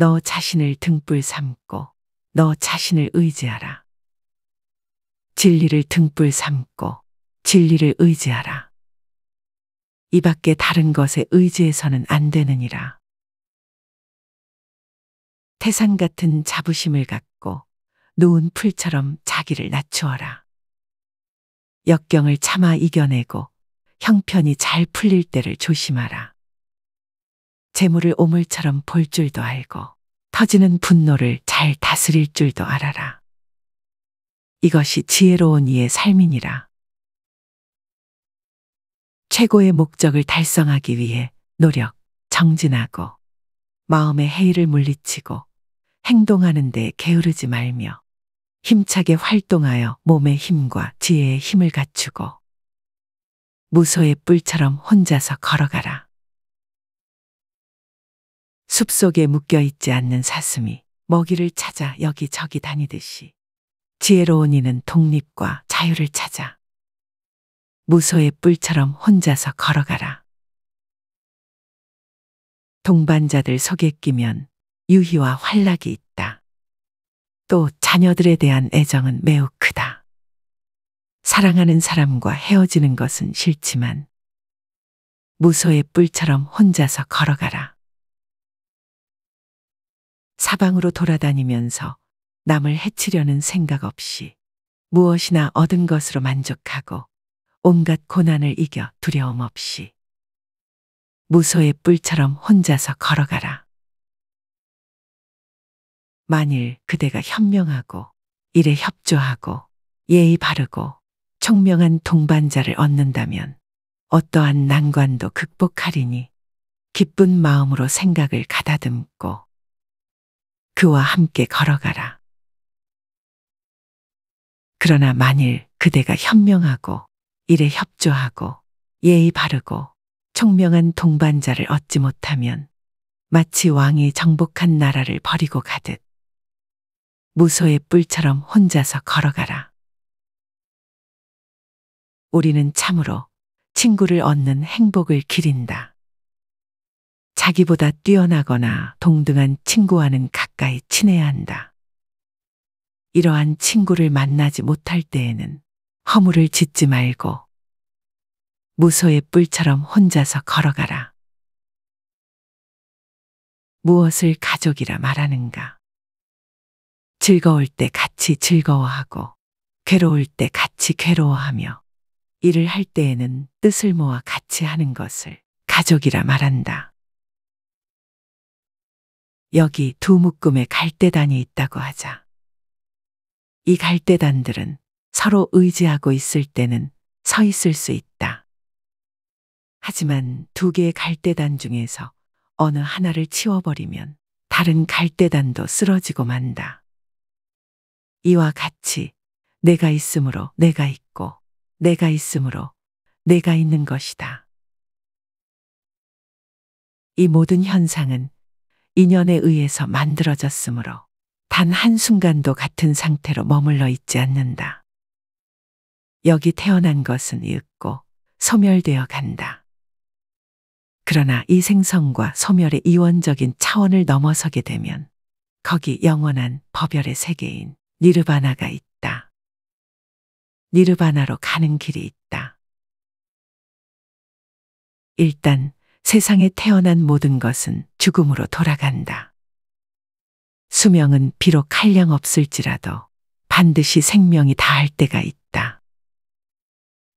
너 자신을 등불 삼고 너 자신을 의지하라. 진리를 등불 삼고 진리를 의지하라. 이 밖에 다른 것에 의지해서는 안 되느니라. 태산 같은 자부심을 갖고 놓은 풀처럼 자기를 낮추어라. 역경을 참아 이겨내고 형편이 잘 풀릴 때를 조심하라. 재물을 오물처럼 볼 줄도 알고 터지는 분노를 잘 다스릴 줄도 알아라. 이것이 지혜로운 이의 삶이니라. 최고의 목적을 달성하기 위해 노력, 정진하고 마음의 해이를 물리치고 행동하는 데 게으르지 말며 힘차게 활동하여 몸의 힘과 지혜의 힘을 갖추고 무소의 뿔처럼 혼자서 걸어가라. 숲속에 묶여있지 않는 사슴이 먹이를 찾아 여기저기 다니듯이 지혜로운 이는 독립과 자유를 찾아 무소의 뿔처럼 혼자서 걸어가라. 동반자들 속에 끼면 유희와 활락이 있다. 또 자녀들에 대한 애정은 매우 크다. 사랑하는 사람과 헤어지는 것은 싫지만 무소의 뿔처럼 혼자서 걸어가라. 사방으로 돌아다니면서 남을 해치려는 생각 없이 무엇이나 얻은 것으로 만족하고 온갖 고난을 이겨 두려움 없이 무소의 뿔처럼 혼자서 걸어가라. 만일 그대가 현명하고 일에 협조하고 예의 바르고 총명한 동반자를 얻는다면 어떠한 난관도 극복하리니 기쁜 마음으로 생각을 가다듬고 그와 함께 걸어가라. 그러나 만일 그대가 현명하고 일에 협조하고 예의 바르고 총명한 동반자를 얻지 못하면 마치 왕이 정복한 나라를 버리고 가듯 무소의 뿔처럼 혼자서 걸어가라. 우리는 참으로 친구를 얻는 행복을 기린다. 자기보다 뛰어나거나 동등한 친구와는 가까이 친해야 한다. 이러한 친구를 만나지 못할 때에는 허물을 짓지 말고 무소의 뿔처럼 혼자서 걸어가라. 무엇을 가족이라 말하는가? 즐거울 때 같이 즐거워하고 괴로울 때 같이 괴로워하며 일을 할 때에는 뜻을 모아 같이 하는 것을 가족이라 말한다. 여기 두 묶음의 갈대단이 있다고 하자. 이 갈대단들은 서로 의지하고 있을 때는 서 있을 수 있다. 하지만 두 개의 갈대단 중에서 어느 하나를 치워버리면 다른 갈대단도 쓰러지고 만다. 이와 같이 내가 있으므로 내가 있고 내가 있으므로 내가 있는 것이다. 이 모든 현상은 인연에 의해서 만들어졌으므로 단 한순간도 같은 상태로 머물러 있지 않는다. 여기 태어난 것은 잃고 소멸되어 간다. 그러나 이 생성과 소멸의 이원적인 차원을 넘어서게 되면 거기 영원한 법열의 세계인 니르바나가 있다. 니르바나로 가는 길이 있다. 일단 세상에 태어난 모든 것은 죽음으로 돌아간다. 수명은 비록 한량 없을지라도 반드시 생명이 다할 때가 있다.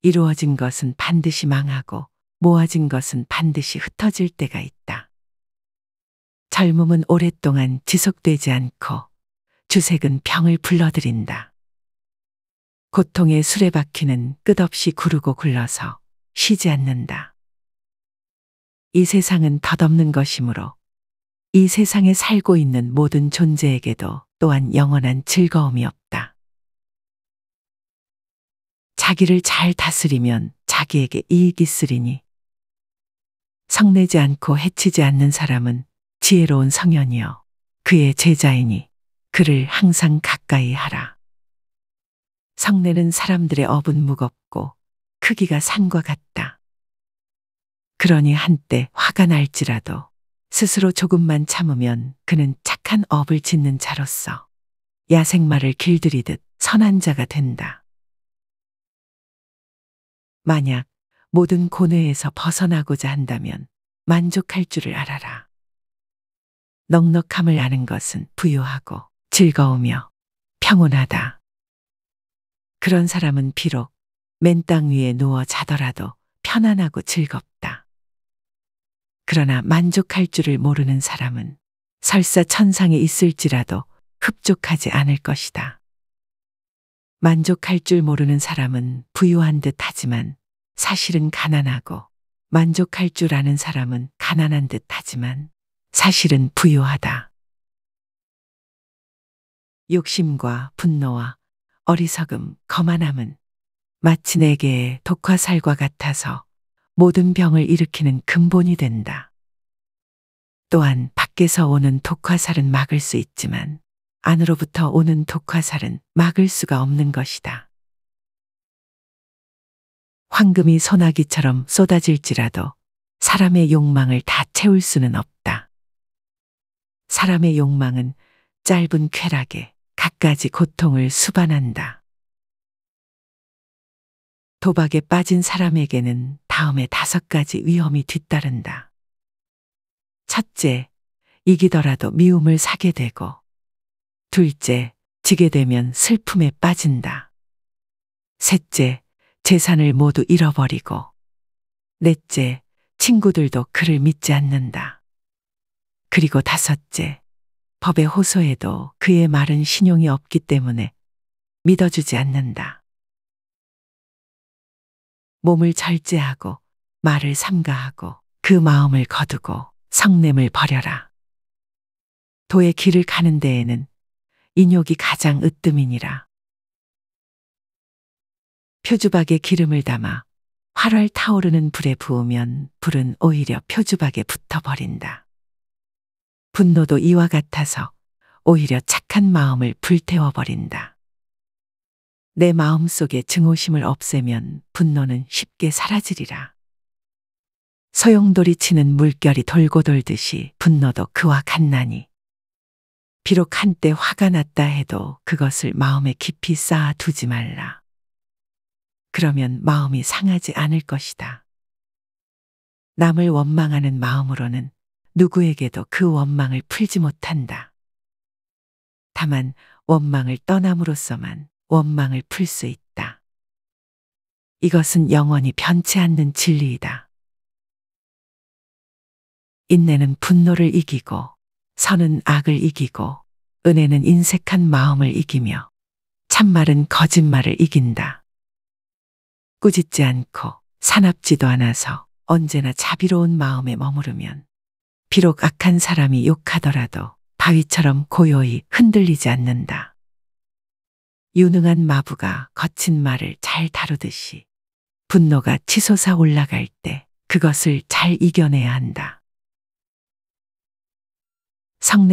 이루어진 것은 반드시 망하고 모아진 것은 반드시 흩어질 때가 있다. 젊음은 오랫동안 지속되지 않고 주색은 병을 불러들인다. 고통의 수레바퀴는 끝없이 구르고 굴러서 쉬지 않는다. 이 세상은 덧없는 것이므로 이 세상에 살고 있는 모든 존재에게도 또한 영원한 즐거움이 없다. 자기를 잘 다스리면 자기에게 이익이 있으리니 성내지 않고 해치지 않는 사람은 지혜로운 성현이여 그의 제자이니 그를 항상 가까이 하라. 성내는 사람들의 업은 무겁고 크기가 산과 같다. 그러니 한때 화가 날지라도 스스로 조금만 참으면 그는 착한 업을 짓는 자로서 야생마를 길들이듯 선한 자가 된다. 만약 모든 고뇌에서 벗어나고자 한다면 만족할 줄을 알아라. 넉넉함을 아는 것은 부유하고 즐거우며 평온하다. 그런 사람은 비록 맨땅 위에 누워 자더라도 편안하고 즐겁다. 그러나 만족할 줄을 모르는 사람은 설사 천상에 있을지라도 흡족하지 않을 것이다. 만족할 줄 모르는 사람은 부유한 듯 하지만 사실은 가난하고 만족할 줄 아는 사람은 가난한 듯 하지만 사실은 부유하다. 욕심과 분노와 어리석음, 거만함은 마치 내게 독화살과 같아서 모든 병을 일으키는 근본이 된다. 또한 밖에서 오는 독화살은 막을 수 있지만 안으로부터 오는 독화살은 막을 수가 없는 것이다. 황금이 소나기처럼 쏟아질지라도 사람의 욕망을 다 채울 수는 없다. 사람의 욕망은 짧은 쾌락에 갖가지 고통을 수반한다. 도박에 빠진 사람에게는 다음에 다섯 가지 위험이 뒤따른다. 첫째, 이기더라도 미움을 사게 되고, 둘째, 지게 되면 슬픔에 빠진다. 셋째, 재산을 모두 잃어버리고, 넷째, 친구들도 그를 믿지 않는다. 그리고 다섯째, 법의 호소에도 그의 말은 신용이 없기 때문에 믿어주지 않는다. 몸을 절제하고 말을 삼가하고 그 마음을 거두고 성냄을 버려라. 도의 길을 가는 데에는 인욕이 가장 으뜸이니라. 표주박에 기름을 담아 활활 타오르는 불에 부으면 불은 오히려 표주박에 붙어버린다. 분노도 이와 같아서 오히려 착한 마음을 불태워버린다. 내마음속에 증오심을 없애면 분노는 쉽게 사라지리라. 서용돌이 치는 물결이 돌고 돌듯이 분노도 그와 같나니. 비록 한때 화가 났다 해도 그것을 마음에 깊이 쌓아 두지 말라. 그러면 마음이 상하지 않을 것이다. 남을 원망하는 마음으로는 누구에게도 그 원망을 풀지 못한다. 다만 원망을 떠남으로써만 원망을 풀 수 있다. 이것은 영원히 변치 않는 진리이다. 인내는 분노를 이기고, 선은 악을 이기고, 은혜는 인색한 마음을 이기며, 참말은 거짓말을 이긴다. 꾸짖지 않고, 사납지도 않아서 언제나 자비로운 마음에 머무르면, 비록 악한 사람이 욕하더라도 바위처럼 고요히 흔들리지 않는다. 유능한 마부가 거친 말을 잘 다루듯이 분노가 치솟아 올라갈 때 그것을 잘 이겨내야 한다.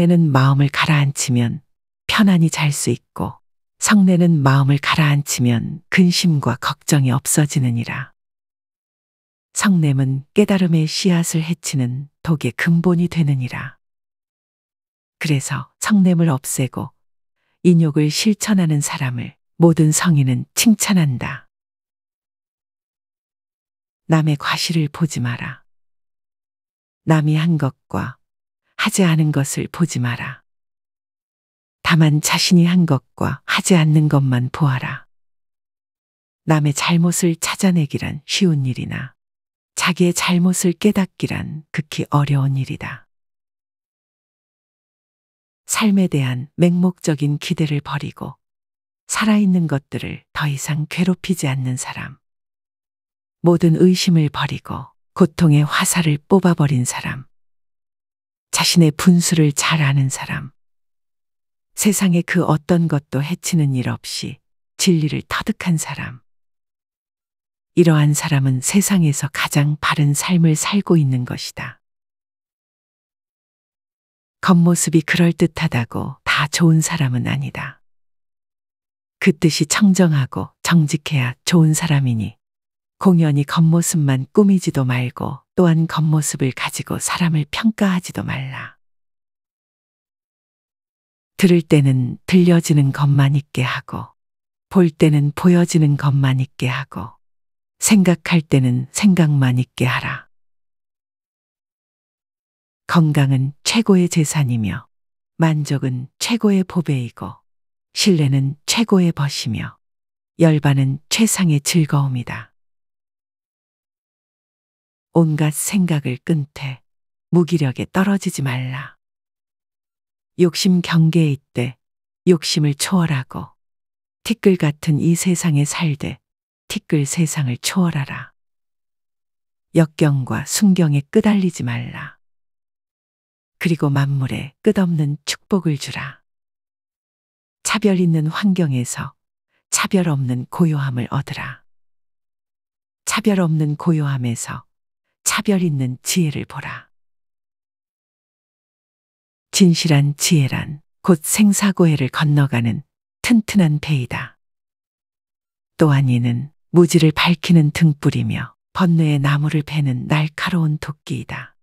성내는 마음을 가라앉히면 편안히 잘 수 있고 성내는 마음을 가라앉히면 근심과 걱정이 없어지느니라. 성냄은 깨달음의 씨앗을 해치는 독의 근본이 되느니라. 그래서 성냄을 없애고 인욕을 실천하는 사람을 모든 성인은 칭찬한다. 남의 과실을 보지 마라. 남이 한 것과 하지 않은 것을 보지 마라. 다만 자신이 한 것과 하지 않는 것만 보아라. 남의 잘못을 찾아내기란 쉬운 일이나 자기의 잘못을 깨닫기란 극히 어려운 일이다. 삶에 대한 맹목적인 기대를 버리고 살아있는 것들을 더 이상 괴롭히지 않는 사람. 모든 의심을 버리고 고통의 화살을 뽑아버린 사람. 자신의 분수를 잘 아는 사람. 세상에그 어떤 것도 해치는 일 없이 진리를 터득한 사람. 이러한 사람은 세상에서 가장 바른 삶을 살고 있는 것이다. 겉모습이 그럴듯하다고 다 좋은 사람은 아니다. 그 뜻이 청정하고 정직해야 좋은 사람이니 공연히 겉모습만 꾸미지도 말고 또한 겉모습을 가지고 사람을 평가하지도 말라. 들을 때는 들려지는 것만 있게 하고 볼 때는 보여지는 것만 있게 하고 생각할 때는 생각만 있게 하라. 건강은 최고의 재산이며 만족은 최고의 보배이고 신뢰는 최고의 벗이며 열반은 최상의 즐거움이다. 온갖 생각을 끊되 무기력에 떨어지지 말라. 욕심 경계에 있되 욕심을 초월하고 티끌 같은 이 세상에 살되 티끌 세상을 초월하라. 역경과 순경에 끄달리지 말라. 그리고 만물에 끝없는 축복을 주라. 차별 있는 환경에서 차별 없는 고요함을 얻으라. 차별 없는 고요함에서 차별 있는 지혜를 보라. 진실한 지혜란 곧 생사고해를 건너가는 튼튼한 배이다. 또한 이는 무지를 밝히는 등불이며 번뇌의 나무를 베는 날카로운 도끼이다.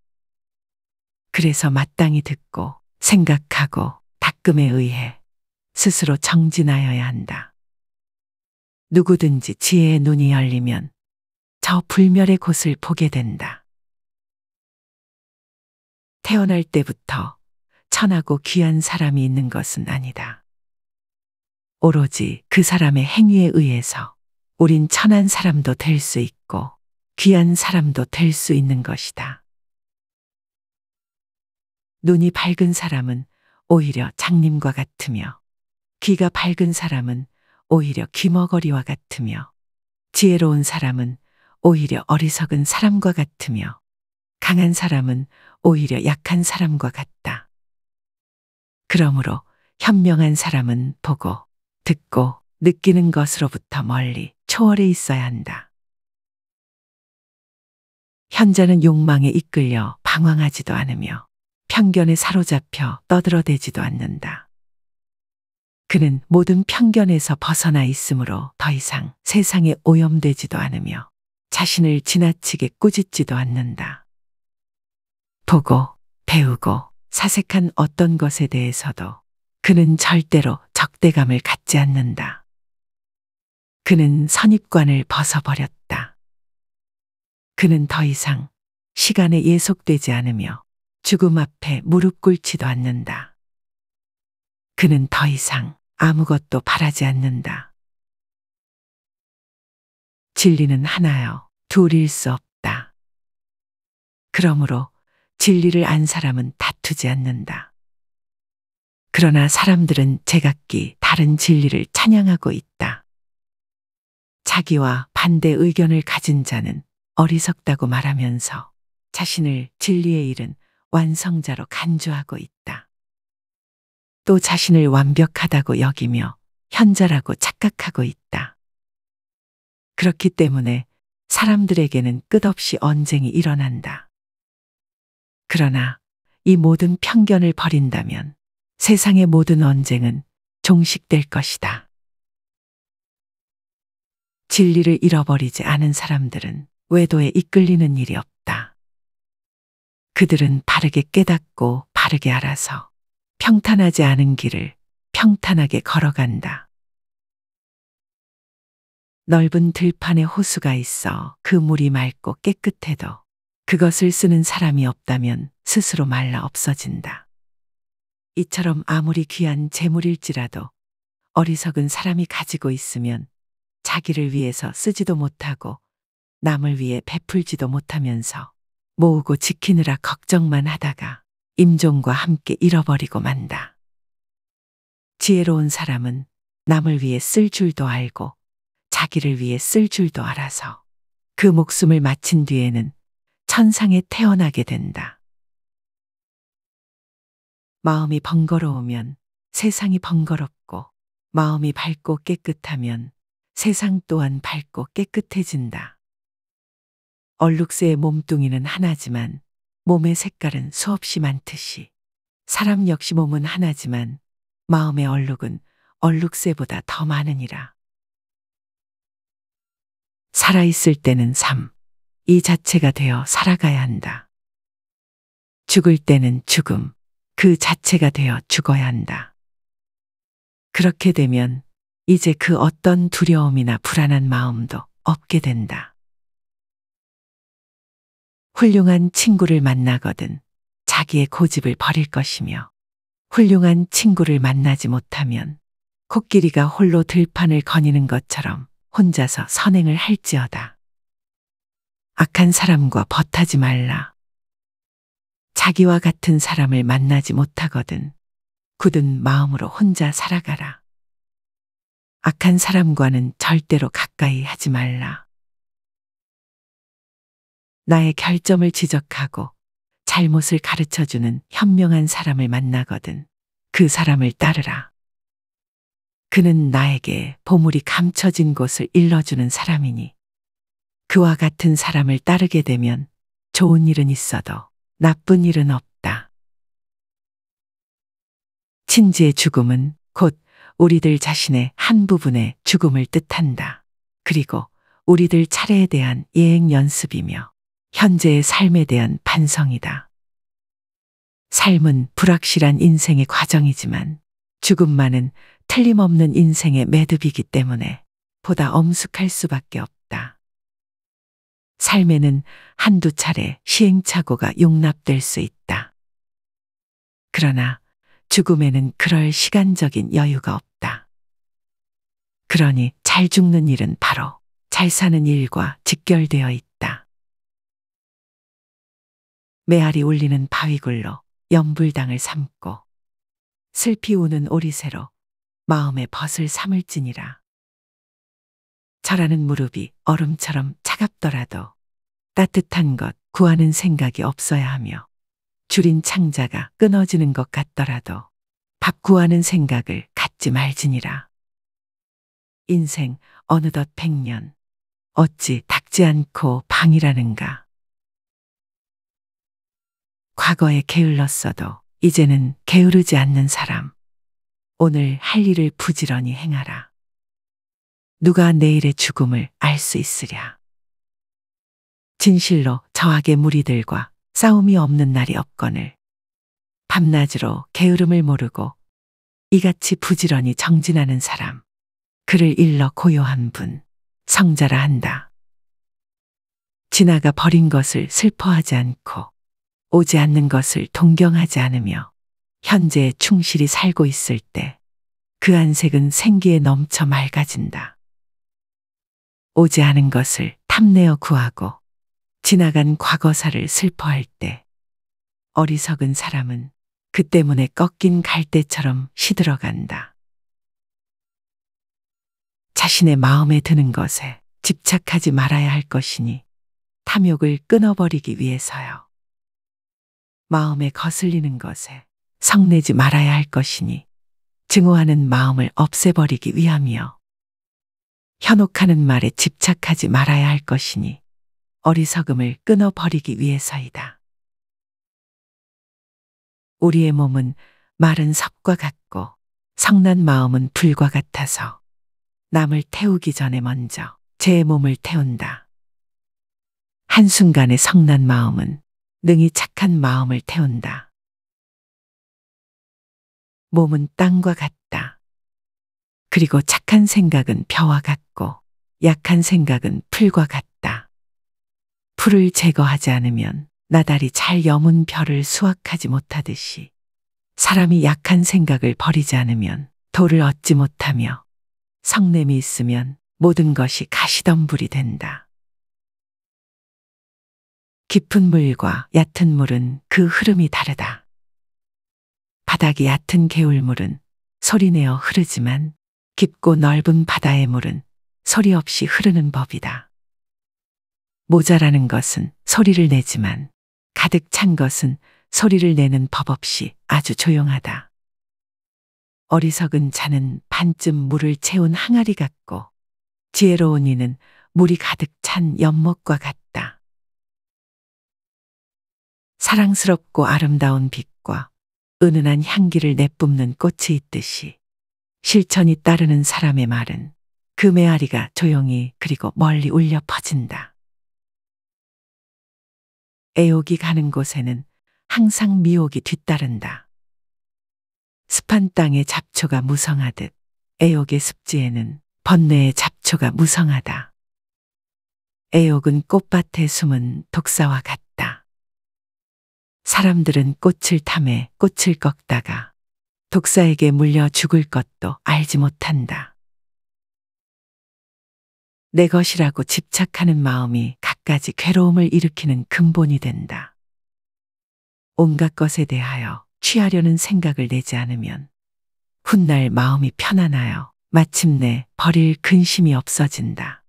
그래서 마땅히 듣고 생각하고 닦음에 의해 스스로 정진하여야 한다. 누구든지 지혜의 눈이 열리면 저 불멸의 곳을 보게 된다. 태어날 때부터 천하고 귀한 사람이 있는 것은 아니다. 오로지 그 사람의 행위에 의해서 우린 천한 사람도 될 수 있고 귀한 사람도 될 수 있는 것이다. 눈이 밝은 사람은 오히려 장님과 같으며 귀가 밝은 사람은 오히려 귀머거리와 같으며 지혜로운 사람은 오히려 어리석은 사람과 같으며 강한 사람은 오히려 약한 사람과 같다. 그러므로 현명한 사람은 보고 듣고 느끼는 것으로부터 멀리 초월해 있어야 한다. 현자는 욕망에 이끌려 방황하지도 않으며 편견에 사로잡혀 떠들어대지도 않는다. 그는 모든 편견에서 벗어나 있으므로 더 이상 세상에 오염되지도 않으며 자신을 지나치게 꾸짖지도 않는다. 보고, 배우고, 사색한 어떤 것에 대해서도 그는 절대로 적대감을 갖지 않는다. 그는 선입관을 벗어버렸다. 그는 더 이상 시간에 예속되지 않으며 죽음 앞에 무릎 꿇지도 않는다. 그는 더 이상 아무것도 바라지 않는다. 진리는 하나요. 둘일 수 없다. 그러므로 진리를 안 사람은 다투지 않는다. 그러나 사람들은 제각기 다른 진리를 찬양하고 있다. 자기와 반대 의견을 가진 자는 어리석다고 말하면서 자신을 진리의 일은 완성자로 간주하고 있다. 또 자신을 완벽하다고 여기며 현자라고 착각하고 있다. 그렇기 때문에 사람들에게는 끝없이 언쟁이 일어난다. 그러나 이 모든 편견을 버린다면 세상의 모든 언쟁은 종식될 것이다. 진리를 잃어버리지 않은 사람들은 외도에 이끌리는 일이 없다. 그들은 바르게 깨닫고 바르게 알아서 평탄하지 않은 길을 평탄하게 걸어간다. 넓은 들판에 호수가 있어 그 물이 맑고 깨끗해도 그것을 쓰는 사람이 없다면 스스로 말라 없어진다. 이처럼 아무리 귀한 재물일지라도 어리석은 사람이 가지고 있으면 자기를 위해서 쓰지도 못하고 남을 위해 베풀지도 못하면서 모으고 지키느라 걱정만 하다가 임종과 함께 잃어버리고 만다. 지혜로운 사람은 남을 위해 쓸 줄도 알고 자기를 위해 쓸 줄도 알아서 그 목숨을 마친 뒤에는 천상에 태어나게 된다. 마음이 번거로우면 세상이 번거롭고 마음이 밝고 깨끗하면 세상 또한 밝고 깨끗해진다. 얼룩새의 몸뚱이는 하나지만 몸의 색깔은 수없이 많듯이 사람 역시 몸은 하나지만 마음의 얼룩은 얼룩새보다 더 많으니라. 살아있을 때는 삶, 이 자체가 되어 살아가야 한다. 죽을 때는 죽음, 그 자체가 되어 죽어야 한다. 그렇게 되면 이제 그 어떤 두려움이나 불안한 마음도 없게 된다. 훌륭한 친구를 만나거든 자기의 고집을 버릴 것이며 훌륭한 친구를 만나지 못하면 코끼리가 홀로 들판을 거니는 것처럼 혼자서 선행을 할지어다. 악한 사람과 버타지 말라. 자기와 같은 사람을 만나지 못하거든 굳은 마음으로 혼자 살아가라. 악한 사람과는 절대로 가까이 하지 말라. 나의 결점을 지적하고 잘못을 가르쳐주는 현명한 사람을 만나거든 그 사람을 따르라. 그는 나에게 보물이 감춰진 곳을 일러주는 사람이니 그와 같은 사람을 따르게 되면 좋은 일은 있어도 나쁜 일은 없다. 친지의 죽음은 곧 우리들 자신의 한 부분의 죽음을 뜻한다. 그리고 우리들 차례에 대한 예행 연습이며 현재의 삶에 대한 반성이다. 삶은 불확실한 인생의 과정이지만 죽음만은 틀림없는 인생의 매듭이기 때문에 보다 엄숙할 수밖에 없다. 삶에는 한두 차례 시행착오가 용납될 수 있다. 그러나 죽음에는 그럴 시간적인 여유가 없다. 그러니 잘 죽는 일은 바로 잘 사는 일과 직결되어 있다. 메아리 울리는 바위굴로 염불당을 삼고 슬피 우는 오리새로 마음의 벗을 삼을지니라. 절라는 무릎이 얼음처럼 차갑더라도 따뜻한 것 구하는 생각이 없어야 하며 줄인 창자가 끊어지는 것 같더라도 밥 구하는 생각을 갖지 말지니라. 인생 어느덧 백년 어찌 닦지 않고 방이라는가. 과거에 게을렀어도 이제는 게으르지 않는 사람. 오늘 할 일을 부지런히 행하라. 누가 내일의 죽음을 알 수 있으랴. 진실로 저악의 무리들과 싸움이 없는 날이 없거늘. 밤낮으로 게으름을 모르고 이같이 부지런히 정진하는 사람. 그를 일러 고요한 분, 성자라 한다. 지나가 버린 것을 슬퍼하지 않고 오지 않는 것을 동경하지 않으며 현재에 충실히 살고 있을 때 그 안색은 생기에 넘쳐 맑아진다. 오지 않은 것을 탐내어 구하고 지나간 과거사를 슬퍼할 때 어리석은 사람은 그 때문에 꺾인 갈대처럼 시들어간다. 자신의 마음에 드는 것에 집착하지 말아야 할 것이니 탐욕을 끊어버리기 위해서요. 마음에 거슬리는 것에 성내지 말아야 할 것이니 증오하는 마음을 없애버리기 위함이요. 현혹하는 말에 집착하지 말아야 할 것이니 어리석음을 끊어버리기 위해서이다. 우리의 몸은 마른 섭과 같고 성난 마음은 불과 같아서 남을 태우기 전에 먼저 제 몸을 태운다. 한순간에 성난 마음은 능히 착한 마음을 태운다. 몸은 땅과 같다. 그리고 착한 생각은 벼와 같고 약한 생각은 풀과 같다. 풀을 제거하지 않으면 나달이 잘 여문 벼를 수확하지 못하듯이 사람이 약한 생각을 버리지 않으면 도를 얻지 못하며 성냄이 있으면 모든 것이 가시덤불이 된다. 깊은 물과 얕은 물은 그 흐름이 다르다. 바닥이 얕은 개울물은 소리내어 흐르지만 깊고 넓은 바다의 물은 소리 없이 흐르는 법이다. 모자라는 것은 소리를 내지만 가득 찬 것은 소리를 내는 법 없이 아주 조용하다. 어리석은 자는 반쯤 물을 채운 항아리 같고 지혜로운 이는 물이 가득 찬 연못과 같다. 사랑스럽고 아름다운 빛과 은은한 향기를 내뿜는 꽃이 있듯이 실천이 따르는 사람의 말은 그 메아리가 조용히 그리고 멀리 울려 퍼진다. 애욕이 가는 곳에는 항상 미혹이 뒤따른다. 습한 땅에 잡초가 무성하듯 애욕의 습지에는 번뇌의 잡초가 무성하다. 애욕은 꽃밭에 숨은 독사와 같다. 사람들은 꽃을 탐해 꽃을 꺾다가 독사에게 물려 죽을 것도 알지 못한다. 내 것이라고 집착하는 마음이 갖가지 괴로움을 일으키는 근본이 된다. 온갖 것에 대하여 취하려는 생각을 내지 않으면 훗날 마음이 편안하여 마침내 버릴 근심이 없어진다.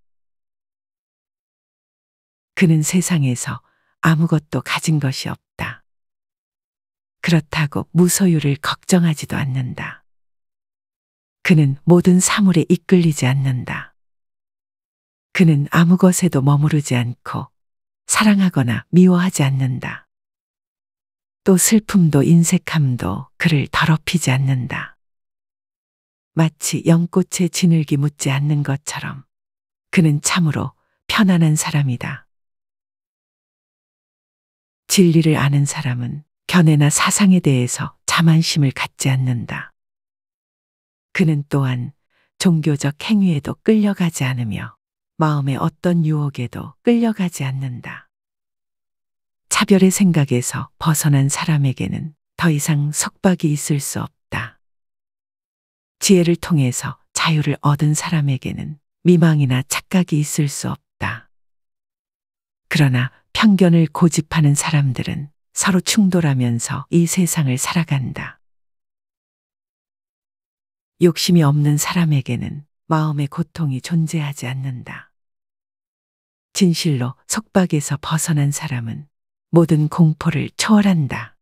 그는 세상에서 아무것도 가진 것이 없다. 그렇다고 무소유를 걱정하지도 않는다. 그는 모든 사물에 이끌리지 않는다. 그는 아무 것에도 머무르지 않고 사랑하거나 미워하지 않는다. 또 슬픔도 인색함도 그를 더럽히지 않는다. 마치 연꽃에 진을기 묻지 않는 것처럼 그는 참으로 편안한 사람이다. 진리를 아는 사람은 견해나 사상에 대해서 자만심을 갖지 않는다. 그는 또한 종교적 행위에도 끌려가지 않으며 마음의 어떤 유혹에도 끌려가지 않는다. 차별의 생각에서 벗어난 사람에게는 더 이상 속박이 있을 수 없다. 지혜를 통해서 자유를 얻은 사람에게는 미망이나 착각이 있을 수 없다. 그러나 편견을 고집하는 사람들은 서로 충돌하면서 이 세상을 살아간다. 욕심이 없는 사람에게는 마음의 고통이 존재하지 않는다. 진실로 속박에서 벗어난 사람은 모든 공포를 초월한다.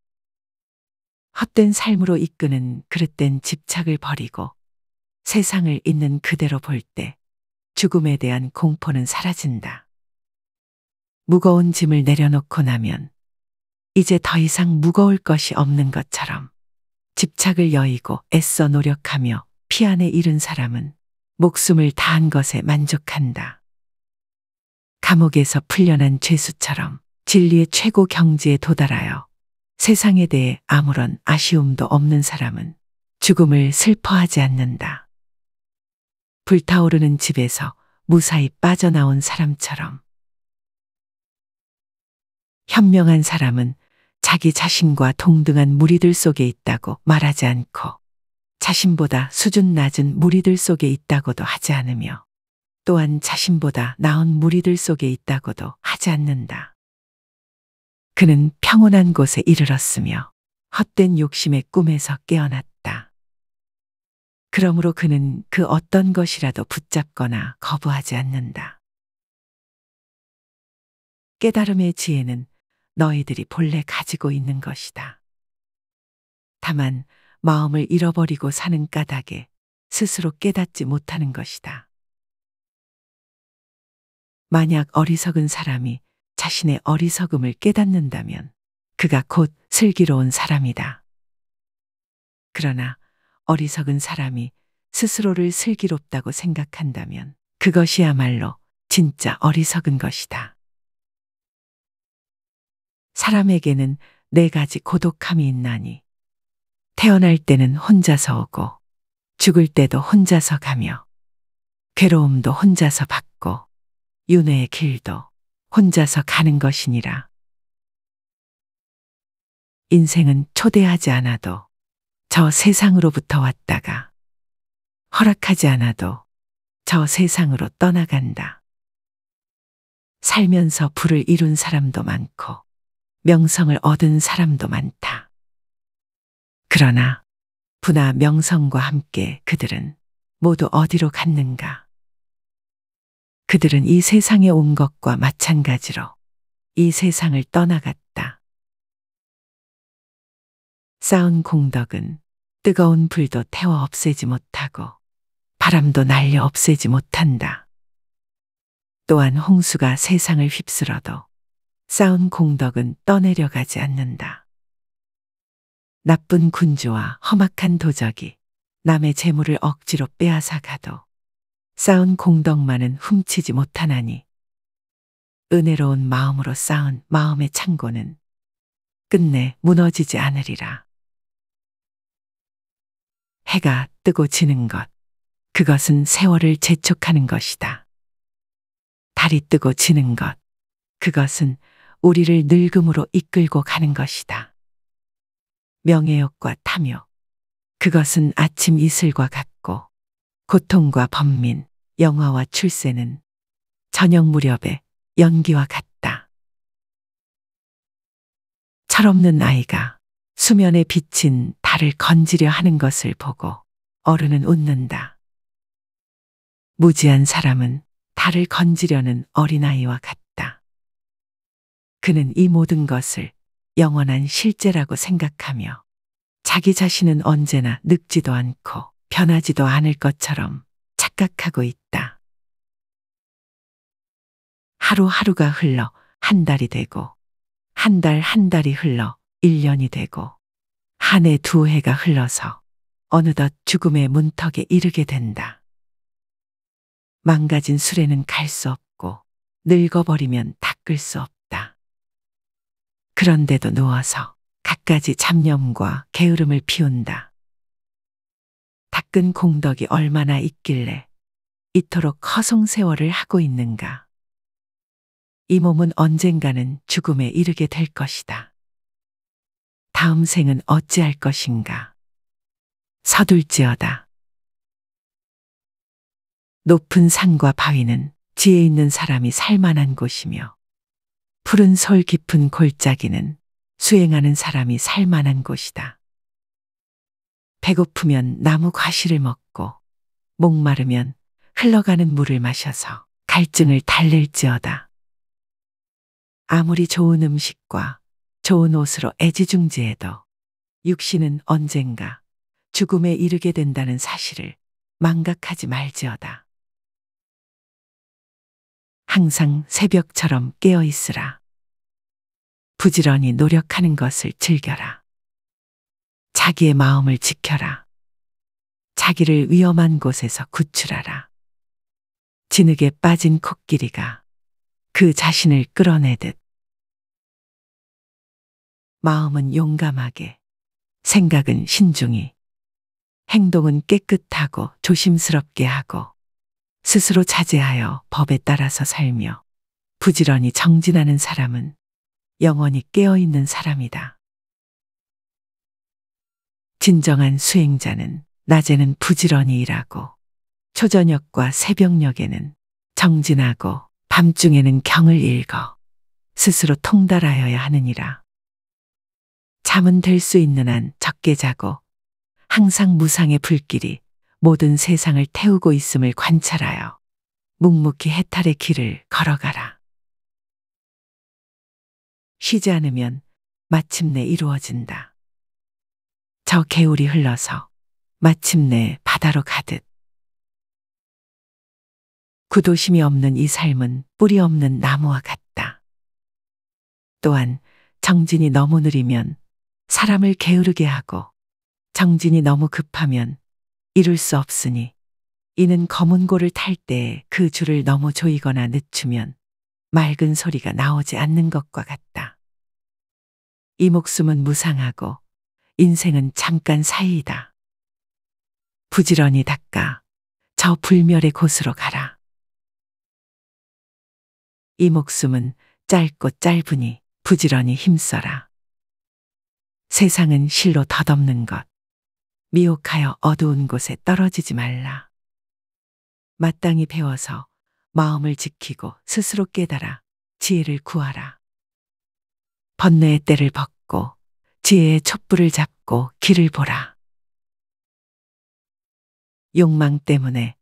헛된 삶으로 이끄는 그릇된 집착을 버리고 세상을 있는 그대로 볼 때 죽음에 대한 공포는 사라진다. 무거운 짐을 내려놓고 나면 이제 더 이상 무거울 것이 없는 것처럼 집착을 여의고 애써 노력하며 피안에 이른 사람은 목숨을 다한 것에 만족한다. 감옥에서 풀려난 죄수처럼 진리의 최고 경지에 도달하여 세상에 대해 아무런 아쉬움도 없는 사람은 죽음을 슬퍼하지 않는다. 불타오르는 집에서 무사히 빠져나온 사람처럼 현명한 사람은 자기 자신과 동등한 무리들 속에 있다고 말하지 않고 자신보다 수준 낮은 무리들 속에 있다고도 하지 않으며 또한 자신보다 나은 무리들 속에 있다고도 하지 않는다. 그는 평온한 곳에 이르렀으며 헛된 욕심의 꿈에서 깨어났다. 그러므로 그는 그 어떤 것이라도 붙잡거나 거부하지 않는다. 깨달음의 지혜는 너희들이 본래 가지고 있는 것이다. 다만 마음을 잃어버리고 사는 까닭에 스스로 깨닫지 못하는 것이다. 만약 어리석은 사람이 자신의 어리석음을 깨닫는다면 그가 곧 슬기로운 사람이다. 그러나 어리석은 사람이 스스로를 슬기롭다고 생각한다면 그것이야말로 진짜 어리석은 것이다. 사람에게는 네 가지 고독함이 있나니 태어날 때는 혼자서 오고 죽을 때도 혼자서 가며 괴로움도 혼자서 받고 윤회의 길도 혼자서 가는 것이니라. 인생은 초대하지 않아도 저 세상으로부터 왔다가 허락하지 않아도 저 세상으로 떠나간다. 살면서 불을 이룬 사람도 많고 명성을 얻은 사람도 많다. 그러나 부나 명성과 함께 그들은 모두 어디로 갔는가? 그들은 이 세상에 온 것과 마찬가지로 이 세상을 떠나갔다. 쌓은 공덕은 뜨거운 불도 태워 없애지 못하고 바람도 날려 없애지 못한다. 또한 홍수가 세상을 휩쓸어도 쌓은 공덕은 떠내려가지 않는다. 나쁜 군주와 험악한 도적이 남의 재물을 억지로 빼앗아 가도 쌓은 공덕만은 훔치지 못하나니 은혜로운 마음으로 쌓은 마음의 창고는 끝내 무너지지 않으리라. 해가 뜨고 지는 것, 그것은 세월을 재촉하는 것이다. 달이 뜨고 지는 것, 그것은 우리를 늙음으로 이끌고 가는 것이다. 명예욕과 탐욕. 그것은 아침 이슬과 같고 고통과 범민, 영화와 출세는 저녁 무렵에 연기와 같다. 철없는 아이가 수면에 비친 달을 건지려 하는 것을 보고 어른은 웃는다. 무지한 사람은 달을 건지려는 어린아이와 같다. 그는 이 모든 것을 영원한 실제라고 생각하며 자기 자신은 언제나 늙지도 않고 변하지도 않을 것처럼 착각하고 있다. 하루하루가 흘러 한 달이 되고 한 달한 한 달이 흘러 1년이 되고 한 해 두 해가 흘러서 어느덧 죽음의 문턱에 이르게 된다. 망가진 수레는 갈 수 없고 늙어버리면 닦을 수 없다. 그런데도 누워서 갖가지 잡념과 게으름을 피운다. 닦은 공덕이 얼마나 있길래 이토록 허송세월을 하고 있는가. 이 몸은 언젠가는 죽음에 이르게 될 것이다. 다음 생은 어찌할 것인가. 서둘지어다. 높은 산과 바위는 지혜 있는 사람이 살만한 곳이며 푸른 설 깊은 골짜기는 수행하는 사람이 살 만한 곳이다. 배고프면 나무 과실을 먹고 목마르면 흘러가는 물을 마셔서 갈증을 달랠지어다. 아무리 좋은 음식과 좋은 옷으로 애지중지해도 육신은 언젠가 죽음에 이르게 된다는 사실을 망각하지 말지어다. 항상 새벽처럼 깨어 있으라. 부지런히 노력하는 것을 즐겨라. 자기의 마음을 지켜라. 자기를 위험한 곳에서 구출하라. 진흙에 빠진 코끼리가 그 자신을 끌어내듯 마음은 용감하게, 생각은 신중히, 행동은 깨끗하고 조심스럽게 하고 스스로 자제하여 법에 따라서 살며 부지런히 정진하는 사람은 영원히 깨어있는 사람이다. 진정한 수행자는 낮에는 부지런히 일하고 초저녁과 새벽녘에는 정진하고 밤중에는 경을 읽어 스스로 통달하여야 하느니라. 잠은 될 수 있는 한 적게 자고 항상 무상의 불길이 모든 세상을 태우고 있음을 관찰하여 묵묵히 해탈의 길을 걸어가라. 쉬지 않으면 마침내 이루어진다. 저 개울이 흘러서 마침내 바다로 가듯. 구도심이 없는 이 삶은 뿌리 없는 나무와 같다. 또한 정진이 너무 느리면 사람을 게으르게 하고 정진이 너무 급하면 이룰 수 없으니 이는 검은 고를 탈 때 그 줄을 너무 조이거나 늦추면 맑은 소리가 나오지 않는 것과 같다. 이 목숨은 무상하고 인생은 잠깐 사이이다. 부지런히 닦아 저 불멸의 곳으로 가라. 이 목숨은 짧고 짧으니 부지런히 힘써라. 세상은 실로 덧없는 것. 미혹하여 어두운 곳에 떨어지지 말라. 마땅히 배워서 마음을 지키고 스스로 깨달아 지혜를 구하라. 번뇌의 때를 벗고 지혜의 촛불을 잡고 길을 보라. 욕망 때문에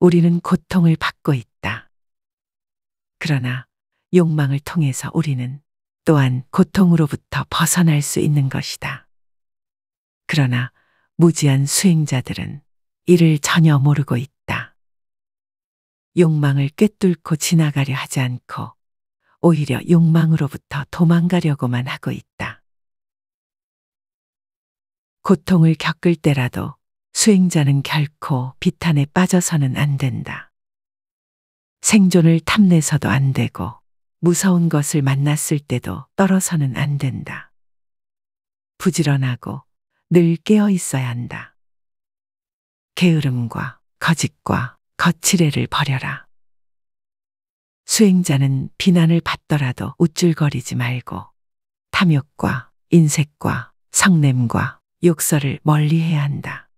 우리는 고통을 받고 있다. 그러나 욕망을 통해서 우리는 또한 고통으로부터 벗어날 수 있는 것이다. 그러나 무지한 수행자들은 이를 전혀 모르고 있다. 욕망을 꿰뚫고 지나가려 하지 않고 오히려 욕망으로부터 도망가려고만 하고 있다. 고통을 겪을 때라도 수행자는 결코 비탄에 빠져서는 안 된다. 생존을 탐내서도 안 되고 무서운 것을 만났을 때도 떨어서는 안 된다. 부지런하고 늘 깨어 있어야 한다. 게으름과 거짓과 거칠애를 버려라. 수행자는 비난을 받더라도 우쭐거리지 말고 탐욕과 인색과 성냄과 욕설을 멀리해야 한다.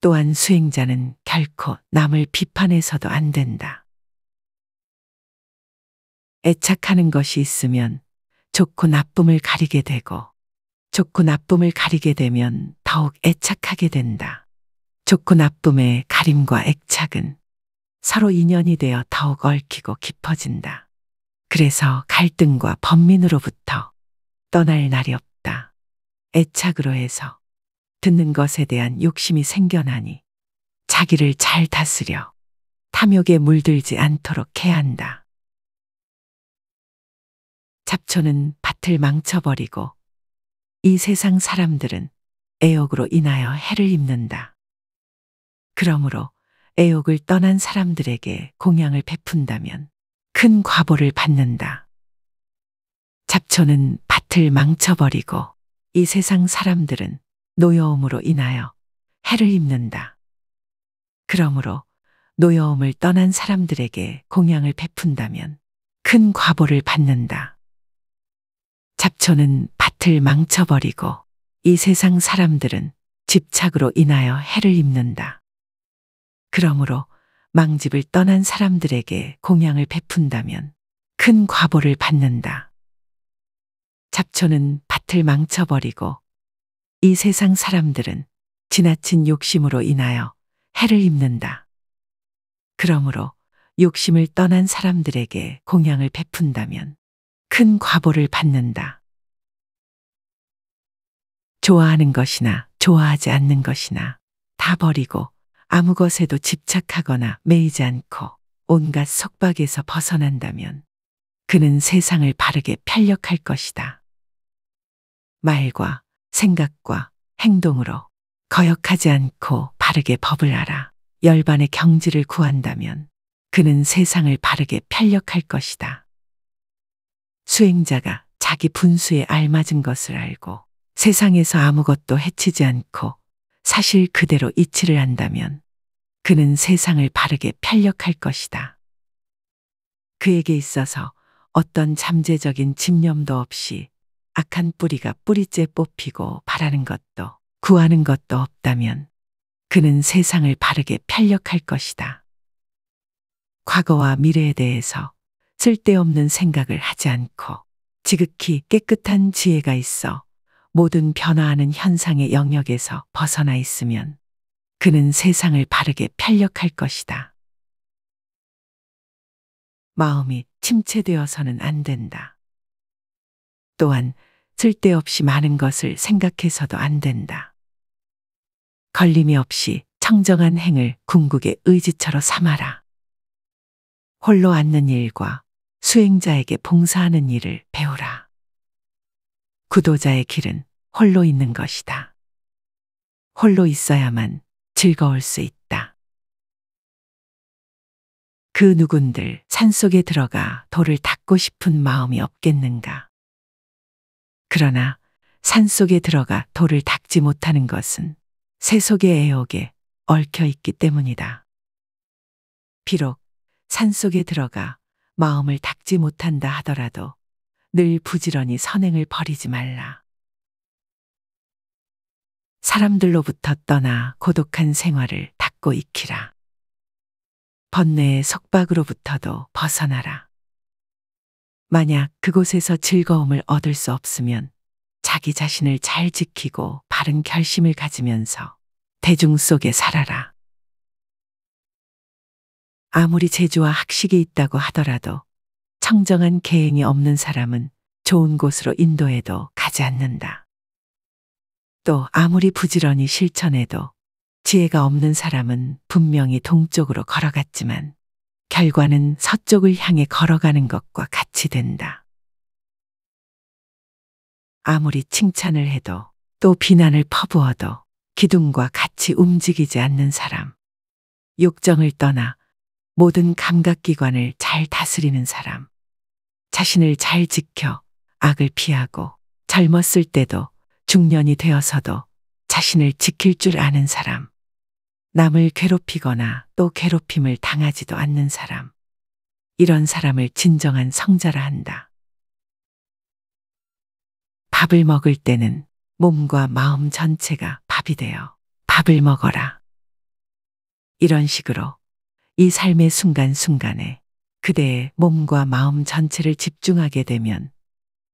또한 수행자는 결코 남을 비판해서도 안 된다. 애착하는 것이 있으면 좋고 나쁨을 가리게 되고 좋고 나쁨을 가리게 되면 더욱 애착하게 된다. 좋고 나쁨의 가림과 애착은 서로 인연이 되어 더욱 얽히고 깊어진다. 그래서 갈등과 범민으로부터 떠날 날이 없다. 애착으로 해서 듣는 것에 대한 욕심이 생겨나니 자기를 잘 다스려 탐욕에 물들지 않도록 해야 한다. 잡초는 밭을 망쳐버리고 이 세상 사람들은 애욕으로 인하여 해를 입는다. 그러므로 애욕을 떠난 사람들에게 공양을 베푼다면 큰 과보를 받는다. 잡초는 밭을 망쳐버리고 이 세상 사람들은 노여움으로 인하여 해를 입는다. 그러므로 노여움을 떠난 사람들에게 공양을 베푼다면 큰 과보를 받는다. 잡초는 밭을 망쳐버리고 이 세상 사람들은 집착으로 인하여 해를 입는다. 그러므로 망집을 떠난 사람들에게 공양을 베푼다면 큰 과보를 받는다. 잡초는 밭을 망쳐버리고 이 세상 사람들은 지나친 욕심으로 인하여 해를 입는다. 그러므로 욕심을 떠난 사람들에게 공양을 베푼다면 큰 과보를 받는다. 좋아하는 것이나 좋아하지 않는 것이나 다 버리고 아무 것에도 집착하거나 매이지 않고 온갖 속박에서 벗어난다면 그는 세상을 바르게 편력할 것이다. 말과 생각과 행동으로 거역하지 않고 바르게 법을 알아 열반의 경지를 구한다면 그는 세상을 바르게 편력할 것이다. 수행자가 자기 분수에 알맞은 것을 알고 세상에서 아무것도 해치지 않고 사실 그대로 이치를 한다면 그는 세상을 바르게 편력할 것이다. 그에게 있어서 어떤 잠재적인 집념도 없이 악한 뿌리가 뿌리째 뽑히고 바라는 것도 구하는 것도 없다면 그는 세상을 바르게 편력할 것이다. 과거와 미래에 대해서 쓸데없는 생각을 하지 않고 지극히 깨끗한 지혜가 있어 모든 변화하는 현상의 영역에서 벗어나 있으면 그는 세상을 바르게 편력할 것이다. 마음이 침체되어서는 안 된다. 또한 쓸데없이 많은 것을 생각해서도 안 된다. 걸림이 없이 청정한 행을 궁극의 의지처럼 삼아라. 홀로 앉는 일과 수행자에게 봉사하는 일을 배우라. 구도자의 길은 홀로 있는 것이다. 홀로 있어야만 즐거울 수 있다. 그 누군들 산속에 들어가 돌을 닦고 싶은 마음이 없겠는가. 그러나 산속에 들어가 돌을 닦지 못하는 것은 세속의 애혹에 얽혀 있기 때문이다. 비록 산속에 들어가 마음을 닦지 못한다 하더라도 늘 부지런히 선행을 버리지 말라. 사람들로부터 떠나 고독한 생활을 닦고 익히라. 번뇌의 속박으로부터도 벗어나라. 만약 그곳에서 즐거움을 얻을 수 없으면 자기 자신을 잘 지키고 바른 결심을 가지면서 대중 속에 살아라. 아무리 재주와 학식이 있다고 하더라도 청정한 개행이 없는 사람은 좋은 곳으로 인도해도 가지 않는다. 또 아무리 부지런히 실천해도 지혜가 없는 사람은 분명히 동쪽으로 걸어갔지만 결과는 서쪽을 향해 걸어가는 것과 같이 된다. 아무리 칭찬을 해도 또 비난을 퍼부어도 기둥과 같이 움직이지 않는 사람, 욕정을 떠나 모든 감각기관을 잘 다스리는 사람, 자신을 잘 지켜 악을 피하고 젊었을 때도 중년이 되어서도 자신을 지킬 줄 아는 사람. 남을 괴롭히거나 또 괴롭힘을 당하지도 않는 사람. 이런 사람을 진정한 성자라 한다. 밥을 먹을 때는 몸과 마음 전체가 밥이 되어 밥을 먹어라. 이런 식으로 이 삶의 순간순간에 그대의 몸과 마음 전체를 집중하게 되면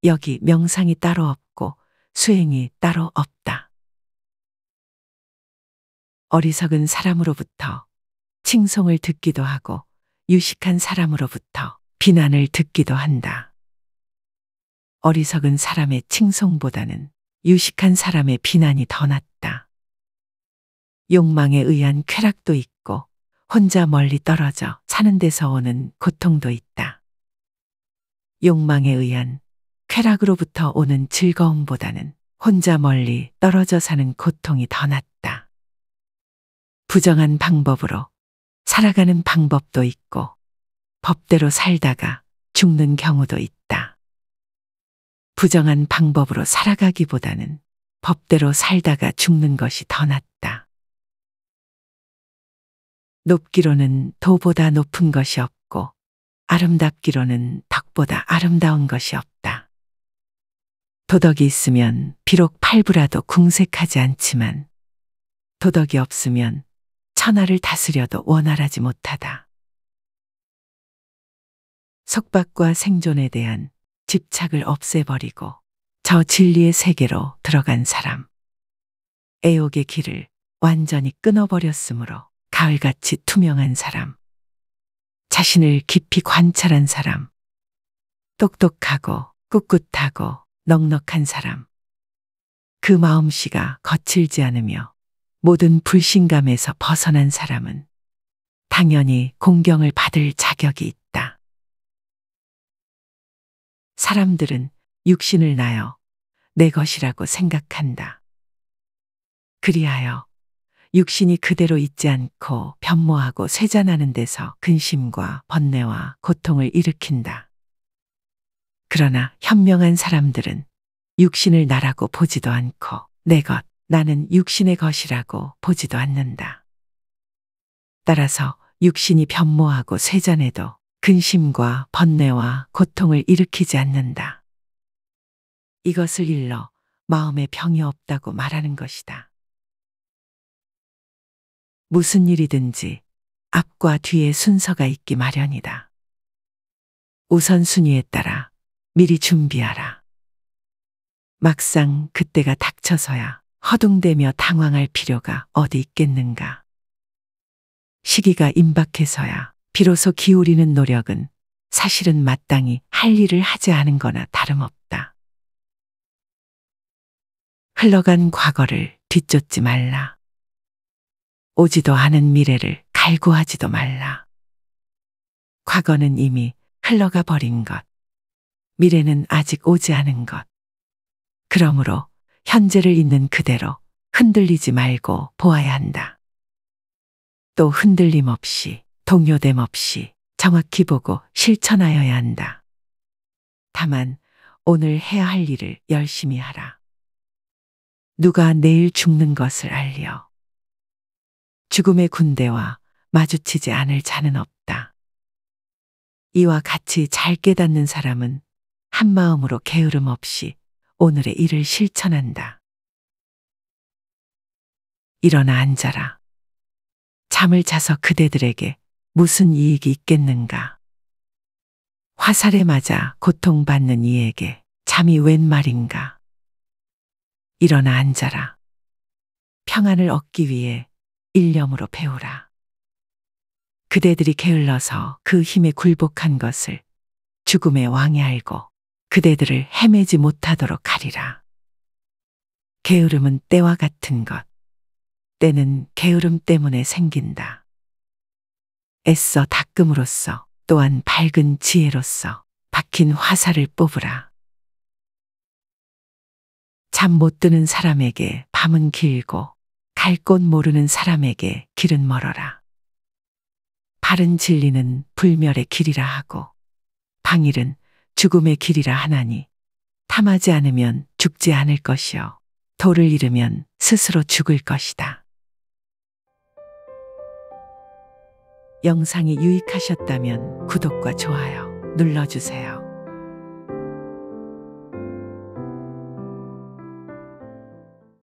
여기 명상이 따로 없고 수행이 따로 없다. 어리석은 사람으로부터 칭송을 듣기도 하고 유식한 사람으로부터 비난을 듣기도 한다. 어리석은 사람의 칭송보다는 유식한 사람의 비난이 더 낫다. 욕망에 의한 쾌락도 있고 혼자 멀리 떨어져 사는 데서 오는 고통도 있다. 욕망에 의한 쾌락으로부터 오는 즐거움보다는 혼자 멀리 떨어져 사는 고통이 더 낫다. 부정한 방법으로 살아가는 방법도 있고 법대로 살다가 죽는 경우도 있다. 부정한 방법으로 살아가기보다는 법대로 살다가 죽는 것이 더 낫다. 높기로는 도보다 높은 것이 없고 아름답기로는 덕보다 아름다운 것이 없다. 도덕이 있으면 비록 팔부라도 궁색하지 않지만 도덕이 없으면 천하를 다스려도 원활하지 못하다. 속박과 생존에 대한 집착을 없애버리고 저 진리의 세계로 들어간 사람. 애욕의 길을 완전히 끊어버렸으므로 가을같이 투명한 사람, 자신을 깊이 관찰한 사람, 똑똑하고 꿋꿋하고 넉넉한 사람. 그 마음씨가 거칠지 않으며 모든 불신감에서 벗어난 사람은 당연히 공경을 받을 자격이 있다. 사람들은 육신을 나여 내 것이라고 생각한다. 그리하여 육신이 그대로 있지 않고 변모하고 세잔하는 데서 근심과 번뇌와 고통을 일으킨다. 그러나 현명한 사람들은 육신을 나라고 보지도 않고 내 것, 나는 육신의 것이라고 보지도 않는다. 따라서 육신이 변모하고 세잔해도 근심과 번뇌와 고통을 일으키지 않는다. 이것을 일러 마음에 병이 없다고 말하는 것이다. 무슨 일이든지 앞과 뒤에 순서가 있기 마련이다. 우선순위에 따라 미리 준비하라. 막상 그때가 닥쳐서야 허둥대며 당황할 필요가 어디 있겠는가. 시기가 임박해서야 비로소 기울이는 노력은 사실은 마땅히 할 일을 하지 않은 거나 다름없다. 흘러간 과거를 뒤쫓지 말라. 오지도 않은 미래를 갈구하지도 말라. 과거는 이미 흘러가 버린 것. 미래는 아직 오지 않은 것. 그러므로 현재를 있는 그대로 흔들리지 말고 보아야 한다. 또 흔들림 없이, 동요됨 없이 정확히 보고 실천하여야 한다. 다만 오늘 해야 할 일을 열심히 하라. 누가 내일 죽는 것을 알려. 죽음의 군대와 마주치지 않을 자는 없다. 이와 같이 잘 깨닫는 사람은 한마음으로 게으름 없이 오늘의 일을 실천한다. 일어나 앉아라. 잠을 자서 그대들에게 무슨 이익이 있겠는가. 화살에 맞아 고통받는 이에게 잠이 웬 말인가. 일어나 앉아라. 평안을 얻기 위해 일념으로 배우라. 그대들이 게을러서 그 힘에 굴복한 것을 죽음의 왕이 알고 그대들을 헤매지 못하도록 하리라. 게으름은 때와 같은 것. 때는 게으름 때문에 생긴다. 애써 닦음으로써 또한 밝은 지혜로써 박힌 화살을 뽑으라. 잠 못 드는 사람에게 밤은 길고 갈곳 모르는 사람에게 길은 멀어라. 바른 진리는 불멸의 길이라 하고 방일은 죽음의 길이라 하나니 탐하지 않으면 죽지 않을 것이요 도를 잃으면 스스로 죽을 것이다. 영상이 유익하셨다면 구독과 좋아요 눌러주세요.